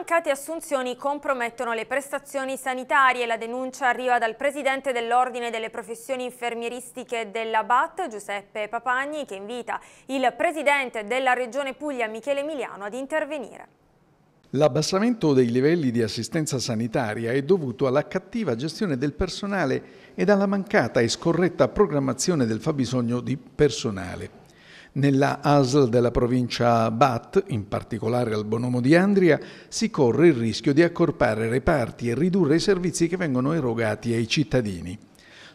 mancate assunzioni compromettono le prestazioni sanitarie. La denuncia arriva dal presidente dell'Ordine delle professioni infermieristiche della BAT, Giuseppe Papagni, che invita il presidente della Regione Puglia, Michele Emiliano, ad intervenire. L'abbassamento dei livelli di assistenza sanitaria è dovuto alla cattiva gestione del personale ed alla mancata e scorretta programmazione del fabbisogno di personale. Nella ASL della provincia Bat, in particolare al Bonomo di Andria, si corre il rischio di accorpare reparti e ridurre i servizi che vengono erogati ai cittadini.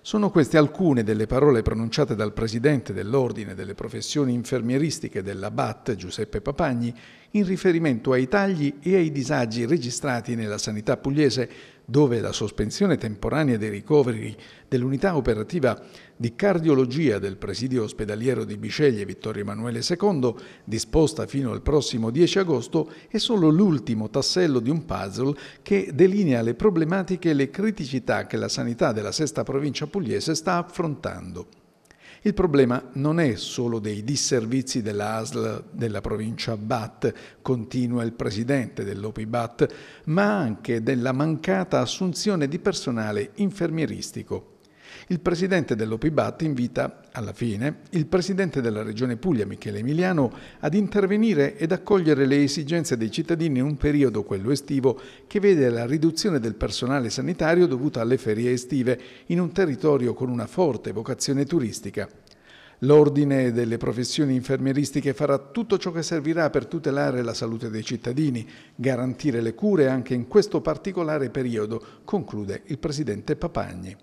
Sono queste alcune delle parole pronunciate dal presidente dell'Ordine delle professioni infermieristiche della BAT, Giuseppe Papagni, in riferimento ai tagli e ai disagi registrati nella sanità pugliese dove la sospensione temporanea dei ricoveri dell'unità operativa di cardiologia del presidio ospedaliero di Bisceglie Vittorio Emanuele II, disposta fino al prossimo 10 agosto, è solo l'ultimo tassello di un puzzle che delinea le problematiche e le criticità che la sanità della sesta provincia pugliese sta affrontando. Il problema non è solo dei disservizi dell'ASL della provincia BAT, continua il presidente dell'OPIBAT, ma anche della mancata assunzione di personale infermieristico. Il presidente dell'Opibat invita, alla fine, il presidente della regione Puglia, Michele Emiliano, ad intervenire ed accogliere le esigenze dei cittadini in un periodo, quello estivo, che vede la riduzione del personale sanitario dovuta alle ferie estive in un territorio con una forte vocazione turistica. L'ordine delle professioni infermieristiche farà tutto ciò che servirà per tutelare la salute dei cittadini, garantire le cure anche in questo particolare periodo, conclude il presidente Papagni.